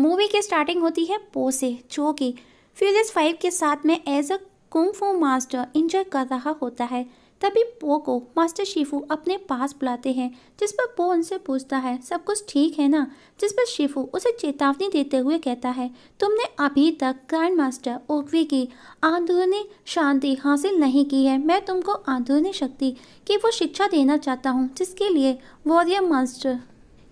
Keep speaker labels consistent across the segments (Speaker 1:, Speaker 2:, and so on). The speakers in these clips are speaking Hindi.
Speaker 1: मूवी की स्टार्टिंग होती है पो से जो कि फ्यूजिस फाइव के साथ में as a kung fu master enjoy कर रहा होता है तभी पो को मास्टर शिफू अपने पास बुलाते हैं जिस पर पो उनसे पूछता है सब कुछ ठीक है ना जिस पर शिफू उसे चेतावनी देते हुए कहता है तुमने अभी तक ग्रैंड मास्टर ओकवी की आंदरूनी शांति हासिल नहीं की है मैं तुमको आंदरूनी शक्ति की वो शिक्षा देना चाहता हूँ जिसके लिए वॉरियर मास्टर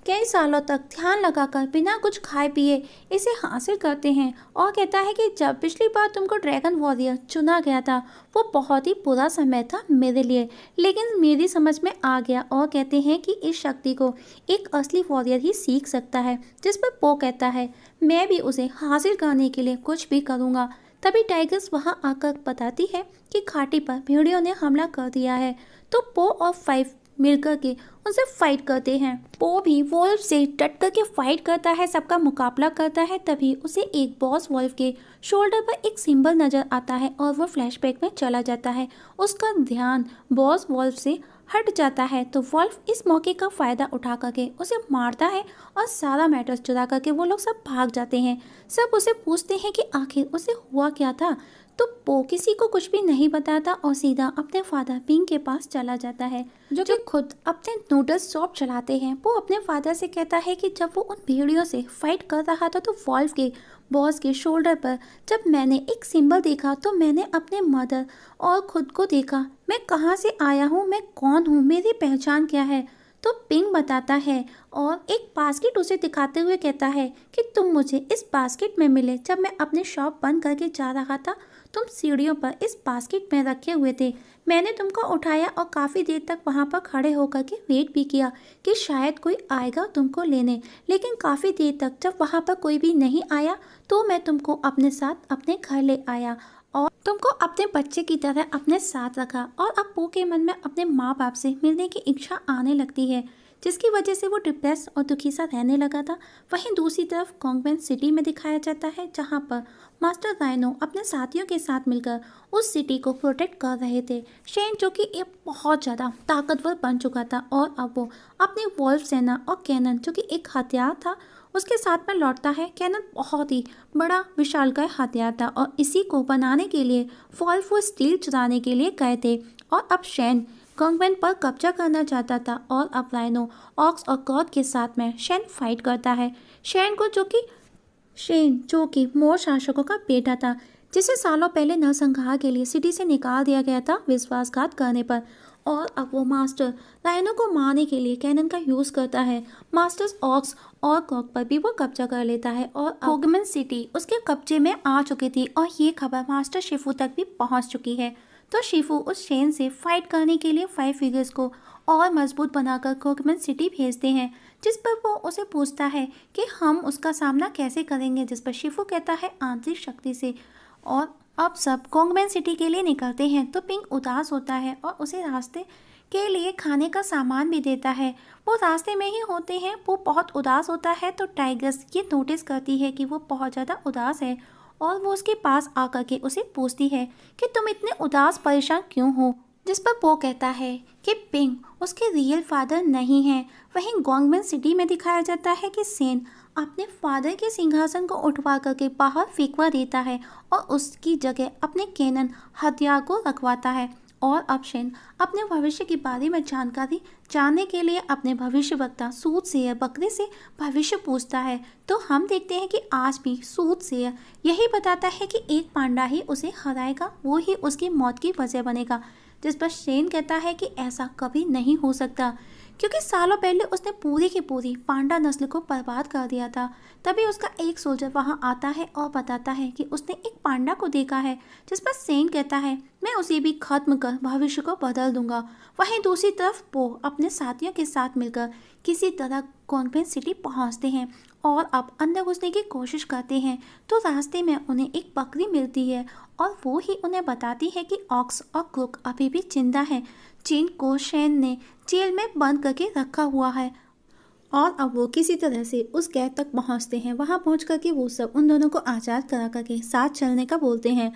Speaker 1: कई सालों तक ध्यान लगाकर बिना कुछ खाए पिए इसे हासिल करते हैं और कहता है कि जब पिछली बार तुमको ड्रैगन वॉरियर चुना गया था वो बहुत ही बुरा समय था मेरे लिए लेकिन मेरी समझ में आ गया और कहते हैं कि इस शक्ति को एक असली वॉरियर ही सीख सकता है जिस पर पो कहता है मैं भी उसे हासिल करने के लिए कुछ भी करूँगा तभी टाइगर्स वहां आकर बताती है कि घाटी पर भेड़ियों ने हमला कर दिया है तो पो और फाइव मिलकर के उनसे फाइट करते हैं पो भी वोल्फ से डट करके फाइट करता है सबका मुकाबला करता है तभी उसे एक बॉस वोल्फ के शोल्डर पर एक सिंबल नज़र आता है और वो फ्लैशबैक में चला जाता है उसका ध्यान बॉस वोल्फ से हट जाता है तो वॉल्फ इस मौके का फ़ायदा उठा करके उसे मारता है और सारा मैटर्स चुरा करके वो लोग सब भाग जाते हैं सब उसे पूछते हैं कि आखिर उसे हुआ क्या था तो पो किसी को कुछ भी नहीं बताता और सीधा अपने फादर पिंग के पास चला जाता है जो कि खुद अपने नूडल्स शॉप चलाते हैं वो अपने फादर से कहता है कि जब वो उन भेड़ियों से फाइट कर रहा था तो वॉल्व के बॉस के शोल्डर पर जब मैंने एक सिंबल देखा तो मैंने अपने मदर और खुद को देखा मैं कहाँ से आया हूँ मैं कौन हूँ मेरी पहचान क्या है तो पिंग बताता है और एक बास्केट उसे दिखाते हुए कहता है कि तुम मुझे इस बास्केट में मिले जब मैं अपने शॉप बंद करके जा रहा था तुम सीढ़ियों पर इस बास्केट में रखे हुए थे मैंने तुमको उठाया और काफ़ी देर तक वहाँ पर खड़े होकर के वेट भी किया कि शायद कोई आएगा तुमको लेने लेकिन काफ़ी देर तक जब वहाँ पर कोई भी नहीं आया तो मैं तुमको अपने साथ अपने घर ले आया और तुमको अपने बच्चे की तरह अपने साथ रखा और अब पो के मन में अपने माँ बाप से मिलने की इच्छा आने लगती है जिसकी वजह से वो डिप्रेस और दुखी सा रहने लगा था वहीं दूसरी तरफ कॉन्गवेंट सिटी में दिखाया जाता है जहाँ पर मास्टर रायनो अपने साथियों के साथ मिलकर उस सिटी को प्रोटेक्ट कर रहे थे शेन जो कि एक बहुत ज़्यादा ताकतवर बन चुका था और अब वो अपने वॉल्फ सेना और कैनन जो कि एक हथियार था उसके साथ में लौटता है कैनन बहुत ही बड़ा विशालकाय हथियार था और इसी को बनाने के लिए फॉल्फ व स्टील चुराने के लिए गए थे और अब शैन कंगवेंट पर कब्जा करना चाहता था और अब राइनो ऑक्स और क्रॉथ के साथ में शैन फाइट करता है शैन को जो कि शेन जो कि मोर शासकों का बेटा था जिसे सालों पहले नरसंहार के लिए सिटी से निकाल दिया गया था विश्वासघात करने पर और अब वो मास्टर लाइनो को मारने के लिए कैनन का यूज़ करता है मास्टर्स ऑक्स और कॉक पर भी वो कब्जा कर लेता है और होगमन सिटी उसके कब्जे में आ चुकी थी और ये खबर मास्टर शिफू तक भी पहुंच चुकी है तो शिफू उस चेन से फाइट करने के लिए फाइव फिगर्स को और मजबूत बनाकर कोकमैन सिटी भेजते हैं जिस पर वो उसे पूछता है कि हम उसका सामना कैसे करेंगे जिस पर शिफू कहता है आंतरिक शक्ति से और अब सब कोंगमैन सिटी के लिए निकलते हैं तो पिंक उदास होता है और उसे रास्ते के लिए खाने का सामान भी देता है वो रास्ते में ही होते हैं वो बहुत उदास होता है तो टाइगर्स ये नोटिस करती है कि वो बहुत ज़्यादा उदास है और वो उसके पास आकर के उसे पूछती है कि तुम इतने उदास परेशान क्यों हो जिस पर वो कहता है कि पिंग उसके रियल फादर नहीं है वहीं गोंगमेन सिटी में दिखाया जाता है कि सेन अपने फादर के सिंहासन को उठवा करके बाहर फेंकवा देता है और उसकी जगह अपने कैनन हथियार को रखवाता है और ऑप्शन अपने भविष्य के बारे में जानकारी जानने के लिए अपने भविष्य वक्ता सूद से या बकरे से भविष्य पूछता है तो हम देखते हैं कि आज भी सूद से यही बताता है कि एक पांडा ही उसे हराएगा वो ही उसकी मौत की वजह बनेगा जिस पर शेन कहता है कि ऐसा कभी नहीं हो सकता क्योंकि सालों पहले उसने पूरी की पूरी पांडा नस्ल को बर्बाद कर दिया था तभी उसका एक सोल्जर वहाँ आता है और बताता है कि उसने एक पांडा को देखा है जिस पर सेन कहता है मैं उसे भी खत्म कर भविष्य को बदल दूंगा वहीं दूसरी तरफ वो अपने साथियों के साथ मिलकर किसी तरह कॉन्वेंट सिटी पहुँचते हैं और अब अंदर घुसने की कोशिश करते हैं तो रास्ते में उन्हें एक बकरी मिलती है और वो ही उन्हें बताती है कि ऑक्स और क्रुक अभी भी जिंदा है जिनको कोशेन ने जेल में बंद करके रखा हुआ है और अब वो किसी तरह से उस कैद तक पहुंचते हैं वहां पहुंच करके वो सब उन दोनों को आज़ाद करा करके साथ चलने का बोलते हैं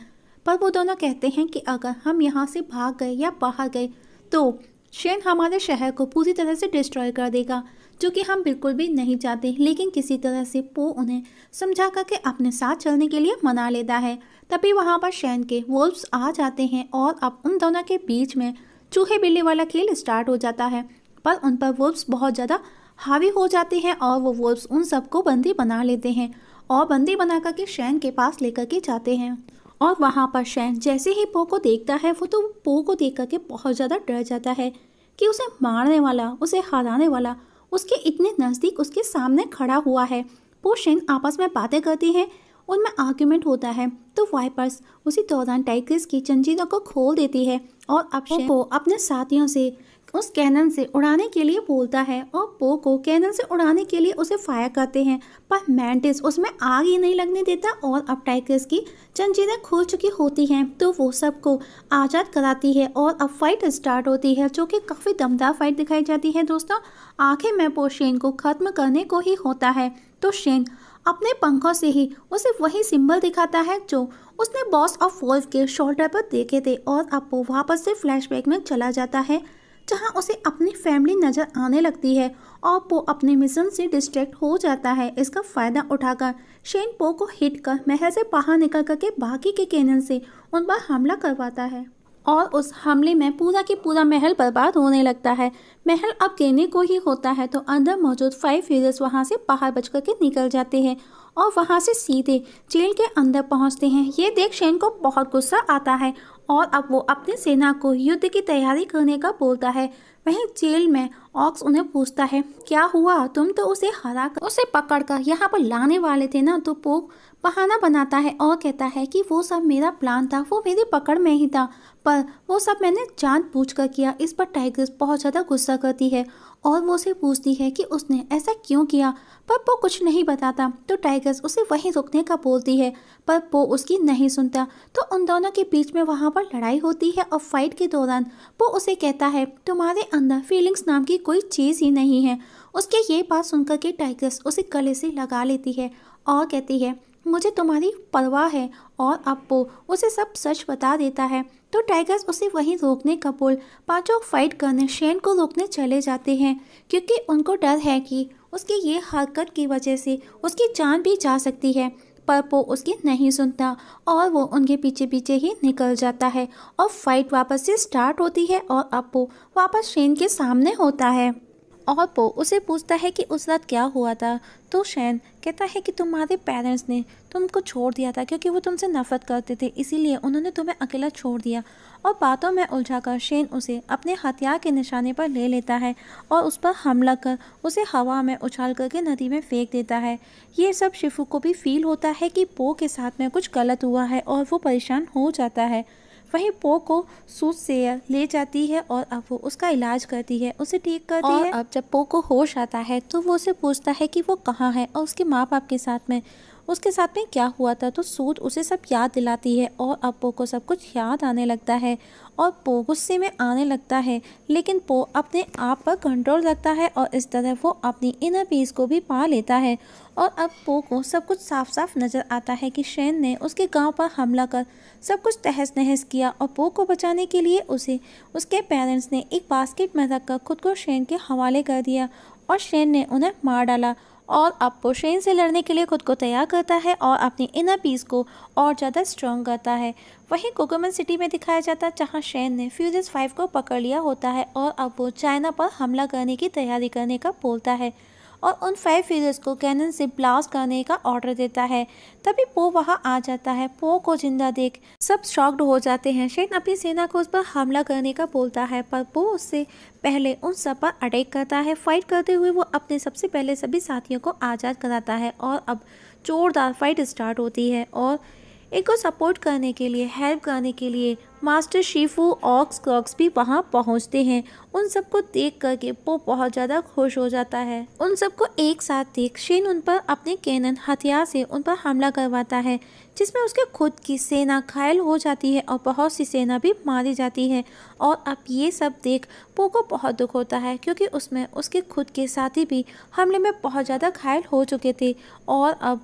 Speaker 1: पर वो दोनों कहते हैं कि अगर हम यहाँ से भाग गए या बाहर गए तो शेन हमारे शहर को पूरी तरह से डिस्ट्रॉय कर देगा जो कि हम बिल्कुल भी नहीं चाहते लेकिन किसी तरह से पो उन्हें समझा करके अपने साथ चलने के लिए मना लेता है तभी वहाँ पर शैन के वोल्व्स आ जाते हैं और अब उन दोनों के बीच में चूहे बिल्ली वाला खेल स्टार्ट हो जाता है पर उन पर वुल्फ्स बहुत ज़्यादा हावी हो जाते हैं और वो वुल्फ्स उन सबको बंदी बना लेते हैं और बंदी बना करके शैन के पास लेकर के जाते हैं और वहाँ पर शैन जैसे ही पो को देखता है वो तो पो को देख करके बहुत ज़्यादा डर जाता है कि उसे मारने वाला उसे हराने वाला उसके इतने नज़दीक उसके सामने खड़ा हुआ है पो शैन आपस में बातें करती हैं उनमें आर्ग्यूमेंट होता है तो वाइपर्स उसी दौरान टाइगर्स की जंजीरों को खोल देती है और शेन को अपने साथियों से उस कैनन से उड़ाने के लिए बोलता है और पो को कैनन से उड़ाने के लिए उसे फायर करते हैं पर मैंटिस उसमें आग ही नहीं लगने देता और अब टाइगर्स की जंजीरें खुल चुकी होती हैं तो वो सबको आज़ाद कराती है और अब फाइट स्टार्ट होती है जो कि काफ़ी दमदार फाइट दिखाई जाती है दोस्तों आखिर में पो शेन को ख़त्म करने को ही होता है तो शेन अपने पंखों से ही उसे वही सिंबल दिखाता है जो उसने बॉस ऑफ वॉल्फ के शोल्डर पर देखे थे और अब वो वापस से फ्लैशबैक में चला जाता है जहाँ उसे अपनी फैमिली नज़र आने लगती है और वो अपने मिशन से डिस्ट्रैक्ट हो जाता है इसका फ़ायदा उठाकर शेन पो को हिट कर महल से बाहर निकल करके बाकी के कैनन से उन पर हमला करवाता है और उस हमले में पूरा की पूरा महल बर्बाद होने लगता है महल अब गिरने को ही होता है तो अंदर मौजूद फाइव फीजर्स वहाँ से बाहर बच के निकल जाते हैं और वहाँ से सीधे जेल के अंदर पहुँचते हैं ये देख शेन को बहुत गुस्सा आता है और अब वो अपनी सेना को युद्ध की तैयारी करने का बोलता है वहीं जेल में ऑक्स उन्हें पूछता है क्या हुआ तुम तो उसे हरा कर उसे पकड़ कर यहाँ पर लाने वाले थे ना तो पोक बहाना बनाता है और कहता है कि वो सब मेरा प्लान था वो मेरी पकड़ में ही था पर वो सब मैंने पूछ कर किया इस पर टाइगर बहुत ज़्यादा गुस्सा करती है और वो उसे पूछती है कि उसने ऐसा क्यों किया पर पो कुछ नहीं बताता तो टाइगर्स उसे वहीं रुकने का बोलती है पर पो उसकी नहीं सुनता तो उन दोनों के बीच में वहाँ पर लड़ाई होती है और फाइट के दौरान पो उसे कहता है तुम्हारे अंदर फीलिंग्स नाम की कोई चीज़ ही नहीं है उसके ये बात सुनकर के टाइगर्स उसे गले से लगा लेती है और कहती है मुझे तुम्हारी परवाह है और अप्पो उसे सब सच बता देता है तो टाइगर्स उसे वहीं रोकने का बोल पांचों फाइट करने शेन को रोकने चले जाते हैं क्योंकि उनको डर है कि उसकी ये हरकत की वजह से उसकी जान भी जा सकती है पर पो उसकी नहीं सुनता और वो उनके पीछे पीछे ही निकल जाता है और फाइट वापस से स्टार्ट होती है और अपो वापस शेन के सामने होता है और पो उसे पूछता है कि उस रात क्या हुआ था तो शैन कहता है कि तुम्हारे पेरेंट्स ने तुमको छोड़ दिया था क्योंकि वो तुमसे नफरत करते थे इसीलिए उन्होंने तुम्हें अकेला छोड़ दिया और बातों में उलझा कर शेन उसे अपने हथियार के निशाने पर ले लेता है और उस पर हमला कर उसे हवा में उछाल करके नदी में फेंक देता है ये सब शिफू को भी फील होता है कि पो के साथ में कुछ गलत हुआ है और वो परेशान हो जाता है वहीं पो को सूज से ले जाती है और अब वो उसका इलाज करती है उसे ठीक करती और है अब जब पो को होश आता है तो वो उसे पूछता है कि वो कहाँ है और उसके माँ बाप के साथ में उसके साथ में क्या हुआ था तो सूद उसे सब याद दिलाती है और अब पो को सब कुछ याद आने लगता है और पो गुस्से में आने लगता है लेकिन पो अपने आप पर कंट्रोल रखता है और इस तरह वो अपनी इनर पीस को भी पा लेता है और अब पो को सब कुछ साफ साफ नज़र आता है कि शैन ने उसके गांव पर हमला कर सब कुछ तहस नहस किया और पो को बचाने के लिए उसे उसके पेरेंट्स ने एक बास्केट में रखकर खुद को शैन के हवाले कर दिया और शैन ने उन्हें मार डाला और आपको शेन से लड़ने के लिए खुद को तैयार करता है और अपनी इनर पीस को और ज़्यादा स्ट्रॉन्ग करता है वहीं कोकोमन सिटी में दिखाया जाता है जहाँ शेन ने फ्यूजिस फाइव को पकड़ लिया होता है और अब वो चाइना पर हमला करने की तैयारी करने का बोलता है और उन फाइव फिगर्स को कैनन से ब्लास्ट करने का ऑर्डर देता है तभी पो वहाँ आ जाता है पो को जिंदा देख सब शॉक्ड हो जाते हैं शेन अपनी सेना को उस पर हमला करने का बोलता है पर पो उससे पहले उन सब पर अटैक करता है फाइट करते हुए वो अपने सबसे पहले सभी साथियों को आज़ाद कराता है और अब जोरदार फाइट स्टार्ट होती है और इनको सपोर्ट करने के लिए हेल्प करने के लिए मास्टर शीफू ऑक्स क्रॉक्स भी वहाँ पहुँचते हैं उन सबको देख करके पो बहुत ज़्यादा खुश हो जाता है उन सबको एक साथ देख शेन उन पर अपने कैनन हथियार से उन पर हमला करवाता है जिसमें उसके खुद की सेना घायल हो जाती है और बहुत सी सेना भी मारी जाती है और अब ये सब देख पो को बहुत दुख होता है क्योंकि उसमें उसके खुद के साथी भी हमले में बहुत ज़्यादा घायल हो चुके थे और अब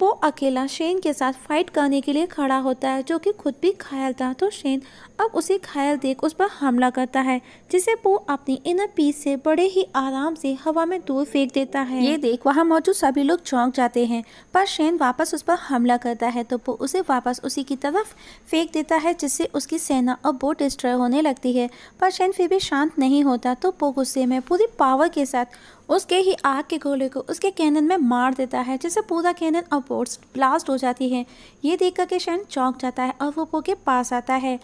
Speaker 1: पो अकेला शेन के साथ फाइट करने के लिए खड़ा होता है जो कि खुद भी घायल था तो शेन अब उसे घायल देख उस पर हमला करता है जिसे पो अपनी इनर पीस से बड़े ही आराम से हवा में दूर फेंक देता है ये देख वहाँ मौजूद सभी लोग चौंक जाते हैं पर शेन वापस उस पर हमला करता है तो पो उसे वापस उसी की तरफ फेंक देता है जिससे उसकी सेना और बोट डिस्ट्रॉय होने लगती है पर शेन फिर भी शांत नहीं होता तो पो गुस्से में पूरी पावर के साथ उसके ही आग के गोले को उसके कैनन में मार देता है जिससे पूरा कैनन अपोर्ट्स ब्लास्ट हो जाती है ये देखकर के शैन चौंक जाता है और वो पो के पास आता है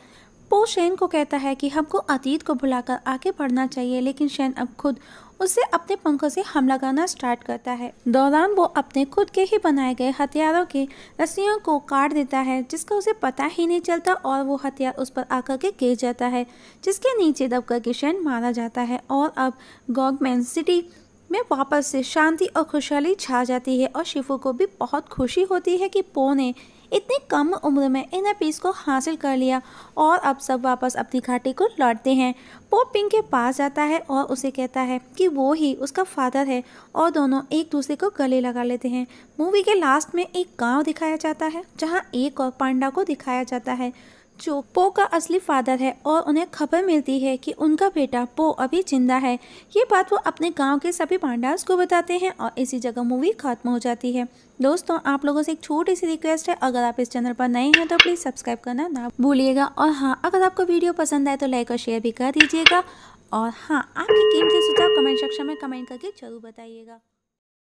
Speaker 1: पो शैन को कहता है कि हमको अतीत को भुलाकर आगे बढ़ना चाहिए लेकिन शैन अब खुद उससे अपने पंखों से हमला करना स्टार्ट करता है दौरान वो अपने खुद के ही बनाए गए हथियारों के रस्सियों को काट देता है जिसका उसे पता ही नहीं चलता और वो हथियार उस पर आकर के गिर जाता है जिसके नीचे दबकर के शैन मारा जाता है और अब गॉगमैन सिटी में वापस से शांति और खुशहाली छा जाती है और शिफू को भी बहुत खुशी होती है कि पो ने इतनी कम उम्र में इन पीस को हासिल कर लिया और अब सब वापस अपनी घाटी को लौटते हैं पो पिंग के पास जाता है और उसे कहता है कि वो ही उसका फादर है और दोनों एक दूसरे को गले लगा लेते हैं मूवी के लास्ट में एक गांव दिखाया जाता है जहां एक और पांडा को दिखाया जाता है जो पो का असली फादर है और उन्हें खबर मिलती है कि उनका बेटा पो अभी जिंदा है ये बात वो अपने गांव के सभी पांडास को बताते हैं और इसी जगह मूवी खत्म हो जाती है दोस्तों आप लोगों से एक छोटी सी रिक्वेस्ट है अगर आप इस चैनल पर नए हैं तो प्लीज़ सब्सक्राइब करना ना भूलिएगा और हाँ अगर आपको वीडियो पसंद आए तो लाइक और शेयर भी कर दीजिएगा और हाँ आपकी कीमती सुझाव कमेंट सेक्शन में कमेंट करके जरूर बताइएगा